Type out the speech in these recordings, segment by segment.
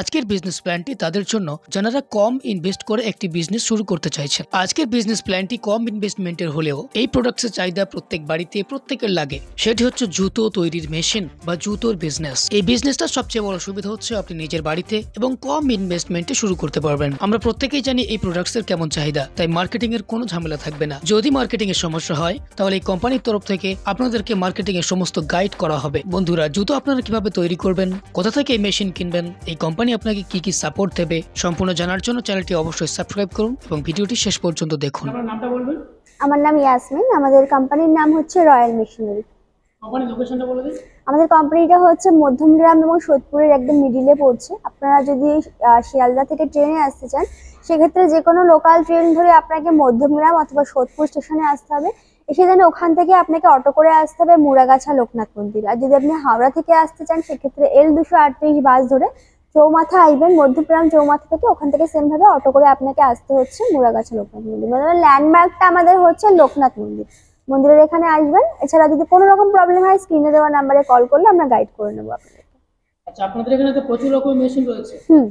আজকের বিজনেস প্ল্যানটি তাদের জন্য যারা কম ইনভেস্ট করে একটি বিজনেস শুরু করতে চাইছে আজকের বিজনেস প্ল্যানটি কম ইনভেস্টমেন্টের হলেও এই প্রোডাক্টসের চাহিদা প্রত্যেক বাড়িতে প্রত্যেকের লাগে সেটি হচ্ছে জুতো তৈরির মেশিন বা জুতোর বিজনেস এই বিজনেসটা সবচেয়ে বড় সুবিধা হচ্ছে আপনি নিজের বাড়িতে এবং কম ইনভেস্টমেন্টে শুরু করতে পারবেন আমরা প্রত্যেকেই জানি এই প্রোডাক্টসের কেমন চাহিদা তাই মার্কেটিং এর কোনো ঝামেলা থাকবে না যদি মার্কেটিং এর সমস্যা হয় তাহলে এই কোম্পানির তরফ থেকে আপনাদেরকে মার্কেটিং এর সমস্ত গাইড করা হবে বন্ধুরা জুতো আপনারা কিভাবে তৈরি করবেন কোথা থেকে এই মেশিন কিনবেন এই কোম্পানি কোম্পানি আপনাকে কি কি সাপোর্ট দেবে সম্পূর্ণ জানার জন্য চ্যানেলটি অবশ্যই সাবস্ক্রাইব করুন এবং ভিডিওটি শেষ পর্যন্ত দেখুন আমার নাম ইয়াসমিন আমাদের কোম্পানির নাম হচ্ছে রয়্যাল মেশিনারি আমাদের কোম্পানিটা হচ্ছে মধ্যমগ্রাম এবং সোদপুরের একদম মিডিলে পড়ছে আপনারা যদি শিয়ালদা থেকে ট্রেনে আসতে চান সেক্ষেত্রে যে কোনো লোকাল ট্রেন ধরে আপনাকে মধ্যমগ্রাম অথবা সোদপুর স্টেশনে আসতে হবে এসে যেন ওখান থেকে আপনাকে অটো করে আসতে হবে মুরাগাছা লোকনাথ মন্দির আর যদি আপনি হাওড়া থেকে আসতে চান সেক্ষেত্রে এল দুশো বাস ধরে চৌমাথা আইবেন মধ্যপ্রাণ চৌমাথা থেকে ওখান থেকে সেম ভাবে অটো করে আপনাকে আসতে হচ্ছে মুরাগাছা লোকনাথ মন্দির মানে ল্যান্ডমার্কটা আমাদের হচ্ছে লোকনাথ মন্দির মন্দিরের এখানে আসবেন এছাড়া যদি কোনো রকম প্রবলেম হয় স্ক্রিনে দেওয়া নাম্বারে কল করলে আমরা গাইড করে নেবো আপনাদের আচ্ছা আপনাদের এখানে তো প্রচুর রকমের মেশিন রয়েছে হুম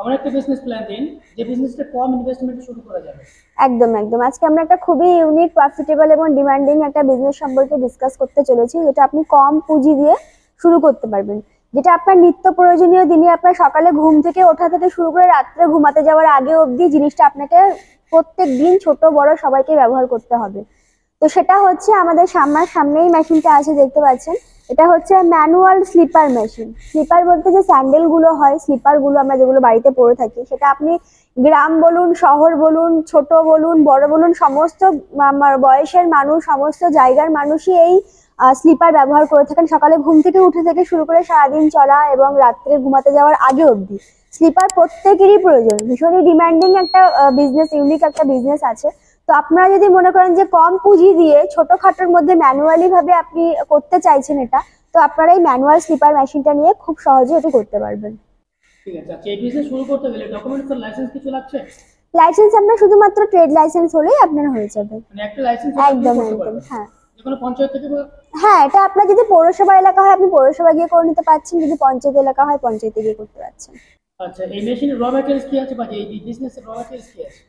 আমার একটা বিজনেস প্ল্যান দিন যে বিজনেসটা কম ইনভেস্টমেন্টে শুরু করা যাবে একদম একদম আজকে আমরা একটা খুবই ইউনিক প্রফিটেবল এবং ডিমান্ডিং একটা বিজনেস সম্পর্কে ডিসকাস করতে চলেছি যেটা আপনি কম পুঁজি দিয়ে শুরু করতে পারবেন যেটা আপনার নিত্য প্রয়োজনীয় দিনে আপনার সকালে ঘুম থেকে ওঠা থেকে শুরু করে রাত্রে ঘুমাতে যাওয়ার আগে অবধি জিনিসটা আপনাকে প্রত্যেক দিন ছোট বড় সবাইকে ব্যবহার করতে হবে তো সেটা হচ্ছে আমাদের সামনার সামনেই মেশিনটা আছে দেখতে পাচ্ছেন এটা হচ্ছে ম্যানুয়াল স্লিপার মেশিন স্লিপার বলতে যে স্যান্ডেলগুলো হয় স্লিপারগুলো আমরা যেগুলো বাড়িতে পরে থাকি সেটা আপনি গ্রাম বলুন শহর বলুন ছোট বলুন বড় বলুন সমস্ত বয়সের মানুষ সমস্ত জায়গার মানুষই এই স্লিপার ব্যবহার করে থাকেন সকালে ঘুম থেকে উঠে থেকে শুরু করে সারাদিন চলা এবং রাত্রে ঘুমাতে যাওয়ার আগে অবধি স্লিপার প্রত্যেকেরই প্রয়োজন ভীষণই ডিমান্ডিং একটা বিজনেস ইউনিক একটা বিজনেস আছে তো আপনারা যদি মনে করেন যে কম পুঁজি দিয়ে ছোটোখাটোর মধ্যে ম্যানুয়ালি ভাবে আপনি করতে চাইছেন এটা তো আপনারা এই ম্যানুয়াল স্লিপার মেশিনটা নিয়ে খুব সহজে এটি করতে পারবেন আচ্ছা, লাইসেন্স আপনার শুধুমাত্র ট্রেড লাইসেন্স হলেই আপনার হয়ে যাবে মানে একদম একদম হ্যাঁ হ্যাঁ এটা আপনার যদি পৌরসভা এলাকা হয় আপনি পৌরসভা গিয়ে করে নিতে পারছেন যদি পঞ্চায়েত এলাকা হয় পঞ্চায়েতে গিয়ে করতে পারছেন আচ্ছা এই মেশিনে র ম্যাটেরিয়ালস কি আছে বা এই বিজনেসের র ম্যাটেরিয়ালস কি আছে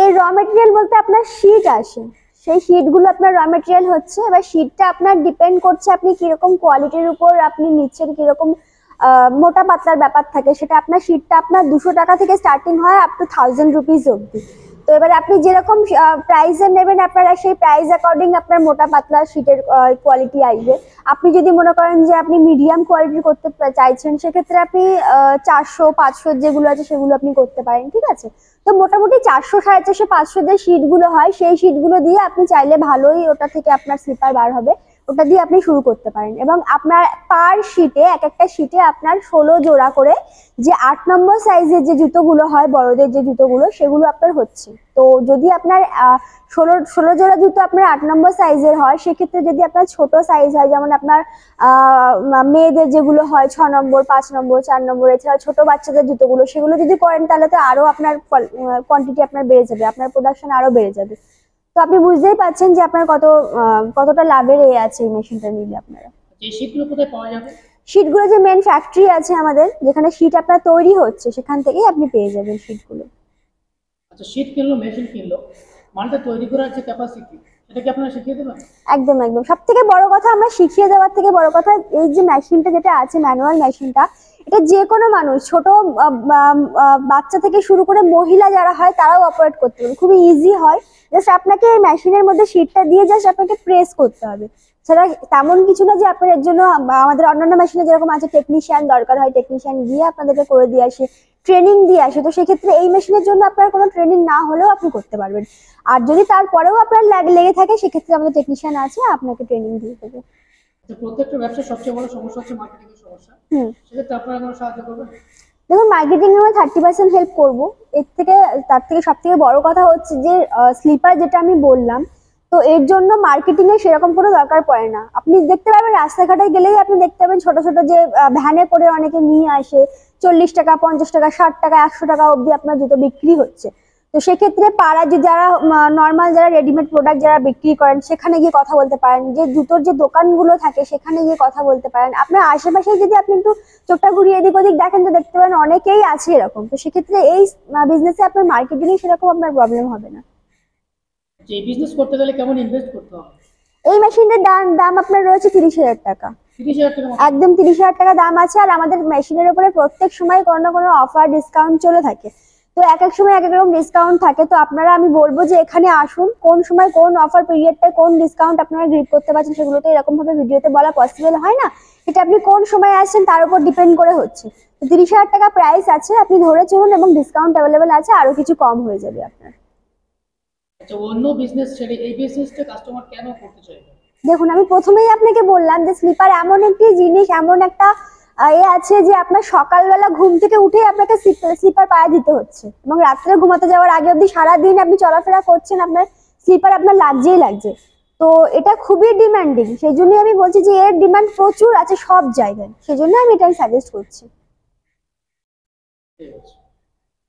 এই র ম্যাটেরিয়াল বলতে আপনার শীট আসে সেই শীটগুলো আপনার র ম্যাটেরিয়াল হচ্ছে এবার শীটটা আপনার ডিপেন্ড করছে আপনি কিরকম কোয়ালিটির উপর আপনি নিচ্ছেন কিরকম মোটা পাতলার ব্যাপার থাকে সেটা আপনার শীটটা আপনার দুশো টাকা থেকে স্টার্টিং হয় আপ টু থাউজেন্ড রুপিস অবধি তো এবার আপনি যেরকম প্রাইসে নেবেন আপনারা সেই প্রাইস অ্যাকর্ডিং আপনার মোটা পাতলা শীটের কোয়ালিটি আসবে আপনি যদি মনে করেন যে আপনি মিডিয়াম কোয়ালিটি করতে চাইছেন সেক্ষেত্রে আপনি চারশো পাঁচশো যেগুলো আছে সেগুলো আপনি করতে পারেন ঠিক আছে তো মোটামুটি চারশো সাড়ে চারশো পাঁচশো যে শীটগুলো হয় সেই শীটগুলো দিয়ে আপনি চাইলে ভালোই ওটা থেকে আপনার স্লিপার বার হবে ওটা দিয়ে আপনি শুরু করতে পারেন এবং আপনার পার শিটে এক একটা শিটে আপনার ষোলো জোড়া করে যে আট নম্বর সাইজের যে জুতোগুলো হয় বড়দের যে জুতোগুলো সেগুলো আপনার হচ্ছে তো যদি আপনার ষোলো ষোলো জোড়া জুতো আপনার আট নম্বর সাইজের হয় সেক্ষেত্রে যদি আপনার ছোট সাইজ হয় যেমন আপনার মেয়েদের যেগুলো হয় ছ নম্বর পাঁচ নম্বর চার নম্বর এছাড়া ছোট বাচ্চাদের জুতোগুলো সেগুলো যদি করেন তাহলে তো আরও আপনার কোয়ান্টিটি আপনার বেড়ে যাবে আপনার প্রোডাকশন আরও বেড়ে যাবে তো আপনি বুঝতেই পাচ্ছেন যে আপনার কত কতটা লাভের এ আছে এই মেশিনটা নিলে আপনারা শীটগুলো যে মেন ফ্যাক্টরি আছে আমাদের যেখানে শীট আপনার তৈরি হচ্ছে সেখান থেকেই আপনি পেয়ে যাবেন শীটগুলো আচ্ছা শীট কিনলো মেশিন কিনলো মালটা তৈরি করার যে ক্যাপাসিটি একদম সব থেকে বড় কথা আমরা শিখিয়ে দেওয়ার থেকে বড় কথা এই যে মেশিনটা যেটা আছে ম্যানুয়াল মেশিনটা এটা যে কোনো মানুষ ছোট বাচ্চা থেকে শুরু করে মহিলা যারা হয় তারাও অপারেট করতে পারবে খুবই ইজি হয় জাস্ট আপনাকে এই মেশিনের মধ্যে শিটটা দিয়ে জাস্ট আপনাকে প্রেস করতে হবে সেটা তেমন কিছু না যে আপনার এর জন্য আমাদের অন্যান্য মেশিনে যেরকম আছে টেকনিশিয়ান দরকার হয় টেকনিশিয়ান গিয়ে আপনাদেরকে করে দিয়ে আসে ট্রেনিং দিয়ে আসে তো সেক্ষেত্রে এই মেশিনের জন্য আপনার কোনো ট্রেনিং না হলেও আপনি করতে পারবেন আর যদি তারপরেও আপনার লেগে থাকে সেক্ষেত্রে আমাদের টেকনিশিয়ান আছে আপনাকে ট্রেনিং দিয়ে দেবে দেখুন মার্কেটিং থার্টি পার্সেন্ট হেল্প করবো এর থেকে তার থেকে কথা হচ্ছে যে স্লিপার যেটা আমি বললাম তো এর জন্য সেরকম কোনো দরকার পড়ে না আপনি দেখতে পাবেন রাস্তাঘাটে গেলেই আপনি দেখতে পাবেন ছোট ছোট যে ভ্যানে করে অনেকে নিয়ে আসে চল্লিশ টাকা পঞ্চাশ টাকা ষাট টাকা একশো টাকা অবধি আপনার জুতো বিক্রি হচ্ছে তো সেক্ষেত্রে পাড়া যে যারা নর্মাল যারা রেডিমেড প্রোডাক্ট যারা বিক্রি করেন সেখানে গিয়ে কথা বলতে পারেন যে জুতোর যে দোকানগুলো থাকে সেখানে গিয়ে কথা বলতে পারেন আপনার আশেপাশে যদি আপনি একটু চোখটা ঘুরিয়ে এদিক ওদিক দেখেন তো দেখতে পারেন অনেকেই আছে এরকম তো সেক্ষেত্রে এই বিজনেসে আপনার মার্কেটিং সেরকম আপনার প্রবলেম হবে না যে বিজনেস করতে গেলে কেমন ইনভেস্ট করতে হবে এই মেশিনের দাম দাম আপনার রয়েছে তিরিশ হাজার টাকা একদম তিরিশ হাজার টাকা দাম আছে আর আমাদের মেশিনের উপরে প্রত্যেক সময় কোনো না কোনো অফার ডিসকাউন্ট চলে থাকে তো এক এক সময় এক এক রকম ডিসকাউন্ট থাকে তো আপনারা আমি বলবো যে এখানে আসুন কোন সময় কোন অফার পিরিয়ডটা কোন ডিসকাউন্ট আপনারা গ্রিপ করতে পারছেন সেগুলো তো এরকমভাবে ভিডিওতে বলা পসিবল হয় না এটা আপনি কোন সময় আসছেন তার উপর ডিপেন্ড করে হচ্ছে তো তিরিশ হাজার টাকা প্রাইস আছে আপনি ধরে চলুন এবং ডিসকাউন্ট অ্যাভেলেবেল আছে আরও কিছু কম হয়ে যাবে আপনার আচ্ছা, দেখুন আমি প্রথমেই আপনাকে বললাম যে স্লিপার এমন একটি জিনিস এমন একটা এ আছে যে আপনার সকালবেলা ঘুম থেকে উঠেই আপনাকে স্লিপার পায়ে দিতে হচ্ছে এবং রাত্রে ঘুমাতে যাওয়ার আগে অবধি সারাদিন আপনি চলাফেরা করছেন আপনার স্লিপার আপনার লাগছেই লাগছে তো এটা খুবই ডিমান্ডিং সেই জন্যই আমি বলছি যে এর ডিমান্ড প্রচুর আছে সব জায়গায় সেই জন্য আমি এটাই সাজেস্ট করছি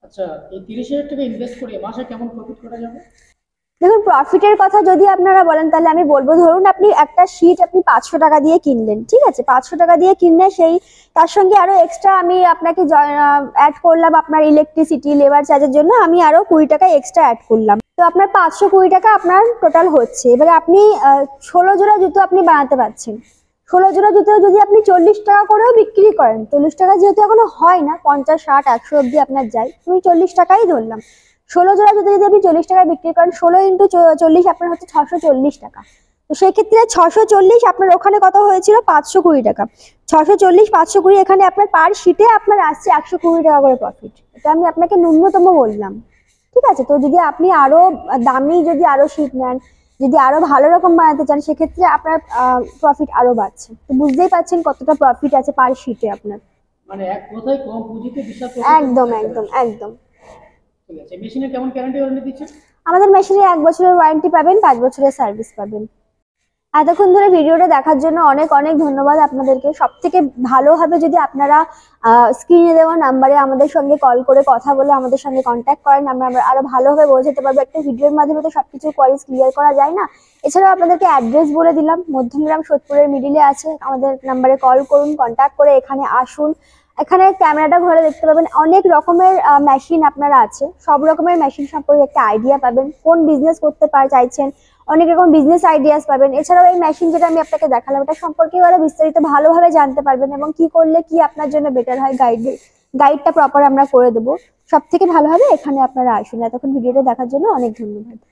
আচ্ছা এই তিরিশ টাকা ইনভেস্ট করে মাসে কেমন প্রফিট করা যাবে দেখুন প্রফিটের কথা যদি আপনারা বলেন তাহলে আমি বলবো ধরুন আপনি একটা শীট আপনি পাঁচশো টাকা দিয়ে কিনলেন ঠিক আছে পাঁচশো টাকা দিয়ে কিনলে সেই তার সঙ্গে আরো এক্সট্রা আমি আপনাকে অ্যাড করলাম আপনার ইলেকট্রিসিটি লেবার চার্জের জন্য আমি আরো কুড়ি টাকা এক্সট্রা অ্যাড করলাম তো আপনার পাঁচশো কুড়ি টাকা আপনার টোটাল হচ্ছে এবারে আপনি ষোলো জোড়া জুতো আপনি বানাতে পারছেন ষোলো জোড়া জুতো যদি আপনি চল্লিশ টাকা করেও বিক্রি করেন চল্লিশ টাকা যেহেতু এখনো হয় না পঞ্চাশ ষাট একশো অব্দি আপনার যায় আমি চল্লিশ টাকাই ধরলাম ষোলো জোড়া যদি যদি আপনি চল্লিশ টাকায় বিক্রি করেন ষোলো ইন্টু চল্লিশ আপনার হচ্ছে ছশো চল্লিশ টাকা তো সেক্ষেত্রে ছশো চল্লিশ আপনার ওখানে কত হয়েছিল পাঁচশো কুড়ি টাকা ছশো চল্লিশ পাঁচশো কুড়ি এখানে আপনার পার শিটে আপনার আসছে একশো কুড়ি টাকা করে প্রফিট এটা আমি আপনাকে ন্যূনতম বললাম ঠিক আছে তো যদি আপনি আরও দামি যদি আরও শিট নেন যদি আরও ভালো রকম বানাতে চান সেক্ষেত্রে আপনার প্রফিট আরও বাড়ছে তো বুঝতেই পারছেন কতটা প্রফিট আছে পার শিটে আপনার মানে একদম একদম একদম আমাদের মেশিনে এক বছরের ওয়ারেন্টি পাবেন পাঁচ বছরের সার্ভিস পাবেন এতক্ষণ ধরে ভিডিওটা দেখার জন্য অনেক অনেক ধন্যবাদ আপনাদেরকে সব থেকে ভালোভাবে যদি আপনারা স্ক্রিনে দেওয়া নাম্বারে আমাদের সঙ্গে কল করে কথা বলে আমাদের সঙ্গে কন্ট্যাক্ট করেন আমরা আমরা আরো ভালোভাবে বোঝাতে পারবো একটা ভিডিওর মাধ্যমে তো সব কিছু কোয়ারিজ ক্লিয়ার করা যায় না এছাড়াও আপনাদেরকে অ্যাড্রেস বলে দিলাম মধ্যমগ্রাম সোদপুরের মিডিলে আছে আমাদের নাম্বারে কল করুন কন্ট্যাক্ট করে এখানে আসুন এখানে ক্যামেরাটা ঘরে দেখতে পাবেন অনেক রকমের মেশিন আপনারা আছে সব রকমের মেশিন সম্পর্কে একটা আইডিয়া পাবেন কোন বিজনেস করতে পার চাইছেন অনেক রকম বিজনেস আইডিয়াস পাবেন এছাড়াও এই মেশিন যেটা আমি আপনাকে দেখালাম এটা সম্পর্কে আরো বিস্তারিত ভালোভাবে জানতে পারবেন এবং কি করলে কি আপনার জন্য বেটার হয় গাইড গাইডটা প্রপার আমরা করে দেবো সব থেকে ভালো হবে এখানে আপনারা আসুন এতক্ষণ ভিডিওটা দেখার জন্য অনেক ধন্যবাদ